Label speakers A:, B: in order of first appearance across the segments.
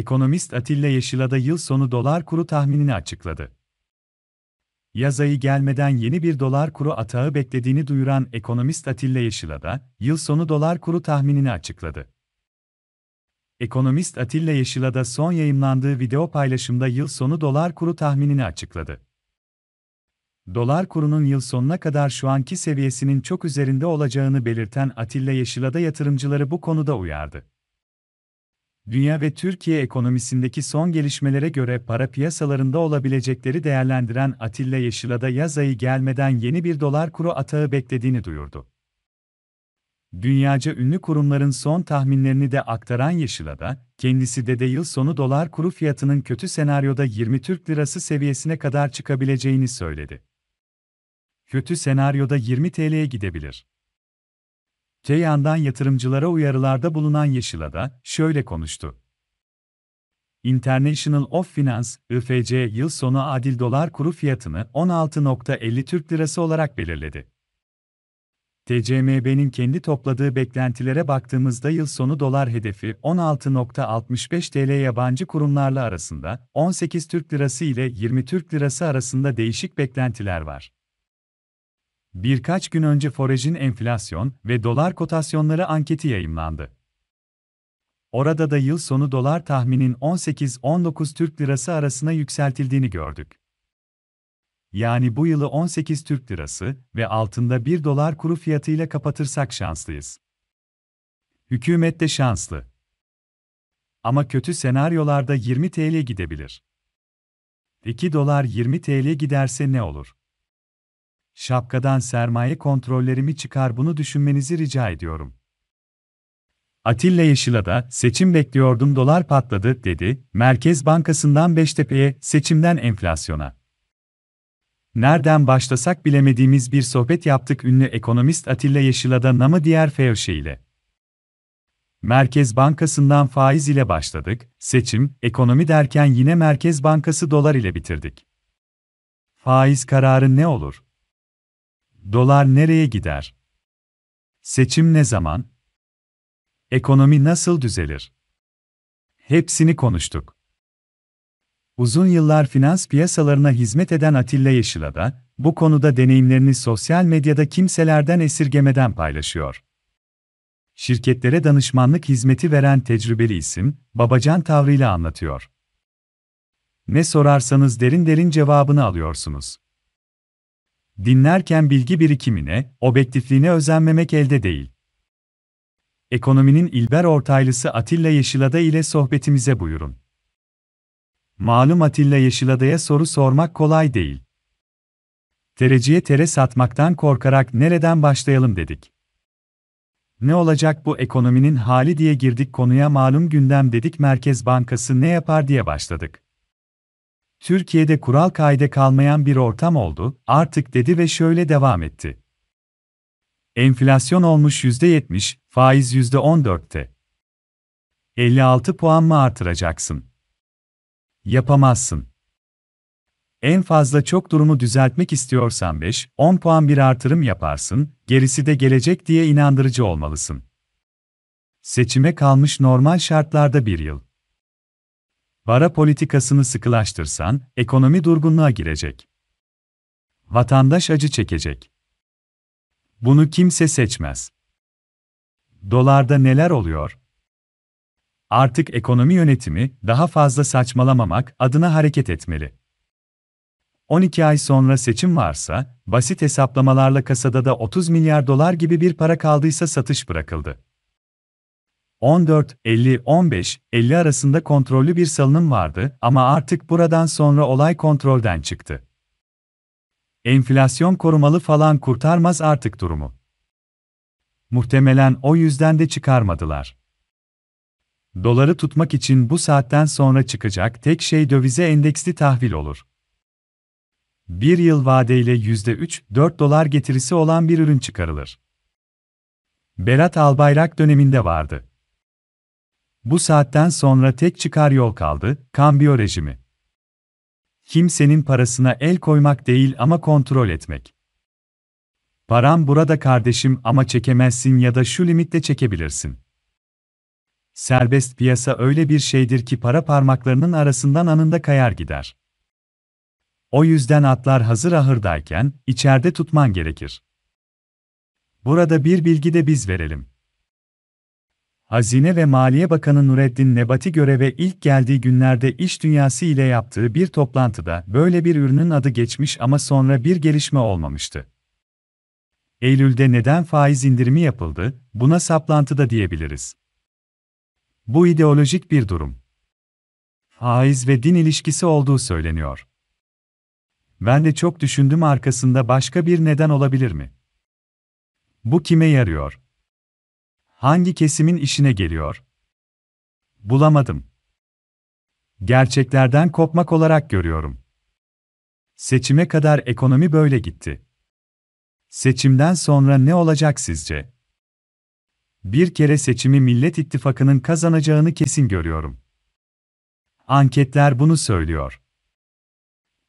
A: ekonomist Atilla Yeşilada yıl sonu dolar kuru tahminini açıkladı. Yaz ayı gelmeden yeni bir dolar kuru atağı beklediğini duyuran ekonomist Atilla Yeşilada, yıl sonu dolar kuru tahminini açıkladı. Ekonomist Atilla Yeşilada son yayımlandığı video paylaşımda yıl sonu dolar kuru tahminini açıkladı. Dolar kurunun yıl sonuna kadar şu anki seviyesinin çok üzerinde olacağını belirten Atilla Yeşilada yatırımcıları bu konuda uyardı dünya ve Türkiye ekonomisindeki son gelişmelere göre para piyasalarında olabilecekleri değerlendiren Atilla Yeşilada yaz ayı gelmeden yeni bir dolar kuru atağı beklediğini duyurdu. Dünyaca ünlü kurumların son tahminlerini de aktaran Yeşilada, kendisi de de yıl sonu dolar kuru fiyatının kötü senaryoda 20 Türk lirası seviyesine kadar çıkabileceğini söyledi. Kötü senaryoda 20 TL'ye gidebilir. Te yatırımcılara uyarılarda bulunan Yeşilada şöyle konuştu. International of Finance, IFC yıl sonu adil dolar kuru fiyatını 16.50 Türk Lirası olarak belirledi. TCMB'nin kendi topladığı beklentilere baktığımızda yıl sonu dolar hedefi 16.65 TL yabancı kurumlarla arasında, 18 Türk Lirası ile 20 Türk Lirası arasında değişik beklentiler var. Birkaç gün önce Foraj'in enflasyon ve dolar kotasyonları anketi yayımlandı. Orada da yıl sonu dolar tahminin 18-19 Türk lirası arasına yükseltildiğini gördük. Yani bu yılı 18 Türk lirası ve altında 1 dolar kuru fiyatıyla kapatırsak şanslıyız. Hükümet de şanslı. Ama kötü senaryolarda 20 TL gidebilir. 2 dolar 20 TL giderse ne olur? Şapkadan sermaye kontrollerimi çıkar bunu düşünmenizi rica ediyorum. Atilla Yeşilada, seçim bekliyordum dolar patladı dedi. Merkez Bankası'ndan Beştepe'ye, seçimden enflasyona. Nereden başlasak bilemediğimiz bir sohbet yaptık ünlü ekonomist Atilla Yeşilada namı diğer FEOŞ'e ile. Merkez Bankası'ndan faiz ile başladık, seçim, ekonomi derken yine Merkez Bankası dolar ile bitirdik. Faiz kararı ne olur? Dolar nereye gider? Seçim ne zaman? Ekonomi nasıl düzelir? Hepsini konuştuk. Uzun yıllar finans piyasalarına hizmet eden Atilla Yeşil'a da, bu konuda deneyimlerini sosyal medyada kimselerden esirgemeden paylaşıyor. Şirketlere danışmanlık hizmeti veren tecrübeli isim, babacan tavrıyla anlatıyor. Ne sorarsanız derin derin cevabını alıyorsunuz. Dinlerken bilgi birikimine, objektifliğine özenmemek elde değil. Ekonominin İlber ortaylısı Atilla Yeşilada ile sohbetimize buyurun. Malum Atilla Yeşilada'ya soru sormak kolay değil. Tereciye tere satmaktan korkarak nereden başlayalım dedik. Ne olacak bu ekonominin hali diye girdik konuya malum gündem dedik Merkez Bankası ne yapar diye başladık. Türkiye'de kural kaide kalmayan bir ortam oldu, artık dedi ve şöyle devam etti. Enflasyon olmuş %70, faiz %14'te. 56 puan mı artıracaksın? Yapamazsın. En fazla çok durumu düzeltmek istiyorsan 5-10 puan bir artırım yaparsın, gerisi de gelecek diye inandırıcı olmalısın. Seçime kalmış normal şartlarda bir yıl. Para politikasını sıkılaştırsan, ekonomi durgunluğa girecek. Vatandaş acı çekecek. Bunu kimse seçmez. Dolarda neler oluyor? Artık ekonomi yönetimi daha fazla saçmalamamak adına hareket etmeli. 12 ay sonra seçim varsa, basit hesaplamalarla kasada da 30 milyar dolar gibi bir para kaldıysa satış bırakıldı. 14, 50, 15, 50 arasında kontrollü bir salınım vardı ama artık buradan sonra olay kontrolden çıktı. Enflasyon korumalı falan kurtarmaz artık durumu. Muhtemelen o yüzden de çıkarmadılar. Doları tutmak için bu saatten sonra çıkacak tek şey dövize endeksli tahvil olur. Bir yıl vadeyle %3-4 dolar getirisi olan bir ürün çıkarılır. Berat Albayrak döneminde vardı. Bu saatten sonra tek çıkar yol kaldı, kambiyo rejimi. Kimsenin parasına el koymak değil ama kontrol etmek. Param burada kardeşim ama çekemezsin ya da şu limitte çekebilirsin. Serbest piyasa öyle bir şeydir ki para parmaklarının arasından anında kayar gider. O yüzden atlar hazır ahırdayken içeride tutman gerekir. Burada bir bilgi de biz verelim. Hazine ve Maliye Bakanı Nureddin Nebati göreve ilk geldiği günlerde iş dünyası ile yaptığı bir toplantıda böyle bir ürünün adı geçmiş ama sonra bir gelişme olmamıştı. Eylül'de neden faiz indirimi yapıldı, buna saplantı da diyebiliriz. Bu ideolojik bir durum. Faiz ve din ilişkisi olduğu söyleniyor. Ben de çok düşündüm arkasında başka bir neden olabilir mi? Bu kime yarıyor? Hangi kesimin işine geliyor? Bulamadım. Gerçeklerden kopmak olarak görüyorum. Seçime kadar ekonomi böyle gitti. Seçimden sonra ne olacak sizce? Bir kere seçimi Millet İttifakı'nın kazanacağını kesin görüyorum. Anketler bunu söylüyor.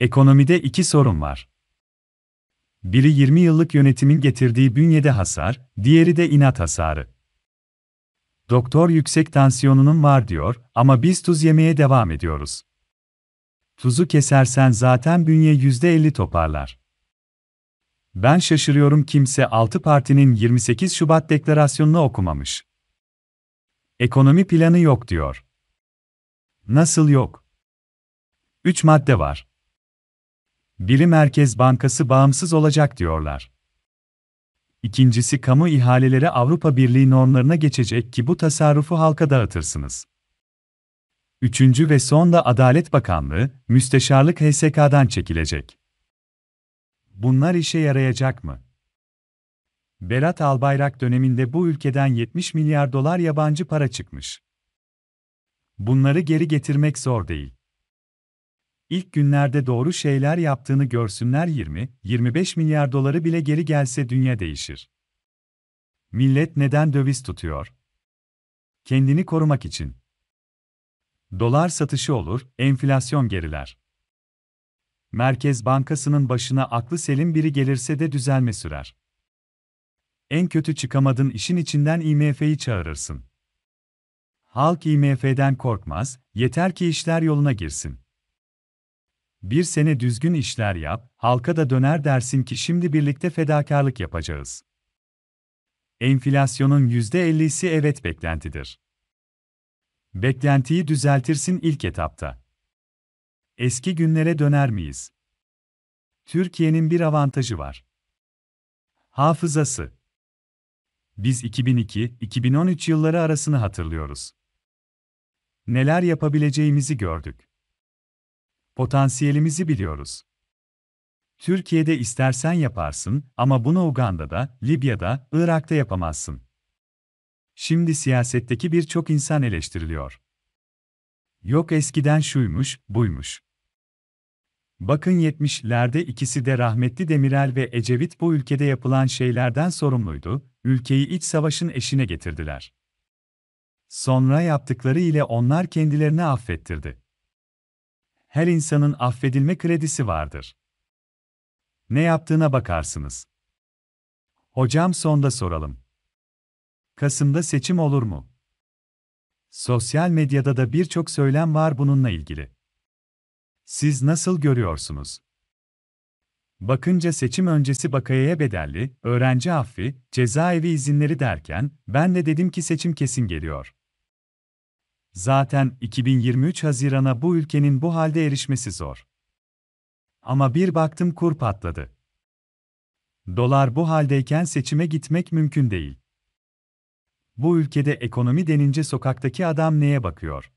A: Ekonomide iki sorun var. Biri 20 yıllık yönetimin getirdiği bünyede hasar, diğeri de inat hasarı. Doktor yüksek tansiyonunun var diyor ama biz tuz yemeye devam ediyoruz. Tuzu kesersen zaten bünye %50 toparlar. Ben şaşırıyorum kimse 6 partinin 28 Şubat deklarasyonunu okumamış. Ekonomi planı yok diyor. Nasıl yok? 3 madde var. Biri Merkez Bankası bağımsız olacak diyorlar. İkincisi kamu ihalelere Avrupa Birliği normlarına geçecek ki bu tasarrufu halka dağıtırsınız. Üçüncü ve son da Adalet Bakanlığı, müsteşarlık HSK'dan çekilecek. Bunlar işe yarayacak mı? Berat Albayrak döneminde bu ülkeden 70 milyar dolar yabancı para çıkmış. Bunları geri getirmek zor değil. İlk günlerde doğru şeyler yaptığını görsünler 20-25 milyar doları bile geri gelse dünya değişir. Millet neden döviz tutuyor? Kendini korumak için. Dolar satışı olur, enflasyon geriler. Merkez Bankası'nın başına aklı selim biri gelirse de düzelme sürer. En kötü çıkamadın işin içinden IMF'yi çağırırsın. Halk IMF'den korkmaz, yeter ki işler yoluna girsin. Bir sene düzgün işler yap, halka da döner dersin ki şimdi birlikte fedakarlık yapacağız. Enflasyonun %50'si evet beklentidir. Beklentiyi düzeltirsin ilk etapta. Eski günlere döner miyiz? Türkiye'nin bir avantajı var. Hafızası. Biz 2002-2013 yılları arasını hatırlıyoruz. Neler yapabileceğimizi gördük. Potansiyelimizi biliyoruz. Türkiye'de istersen yaparsın ama bunu Uganda'da, Libya'da, Irak'ta yapamazsın. Şimdi siyasetteki birçok insan eleştiriliyor. Yok eskiden şuymuş, buymuş. Bakın 70'lerde ikisi de rahmetli Demirel ve Ecevit bu ülkede yapılan şeylerden sorumluydu, ülkeyi iç savaşın eşine getirdiler. Sonra yaptıkları ile onlar kendilerini affettirdi her insanın affedilme kredisi vardır. Ne yaptığına bakarsınız. Hocam sonda soralım. Kasım'da seçim olur mu? Sosyal medyada da birçok söylem var bununla ilgili. Siz nasıl görüyorsunuz? Bakınca seçim öncesi bakayaya bedelli, öğrenci affi, cezaevi izinleri derken, ben de dedim ki seçim kesin geliyor. Zaten 2023 Haziran'a bu ülkenin bu halde erişmesi zor. Ama bir baktım kur patladı. Dolar bu haldeyken seçime gitmek mümkün değil. Bu ülkede ekonomi denince sokaktaki adam neye bakıyor?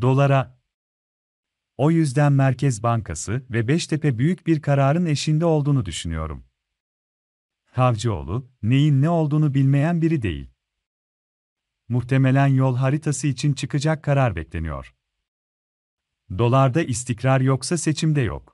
A: Dolara. O yüzden Merkez Bankası ve Beştepe büyük bir kararın eşinde olduğunu düşünüyorum. Kavcıoğlu, neyin ne olduğunu bilmeyen biri değil muhtemelen yol haritası için çıkacak karar bekleniyor. Dolarda istikrar yoksa seçimde yok.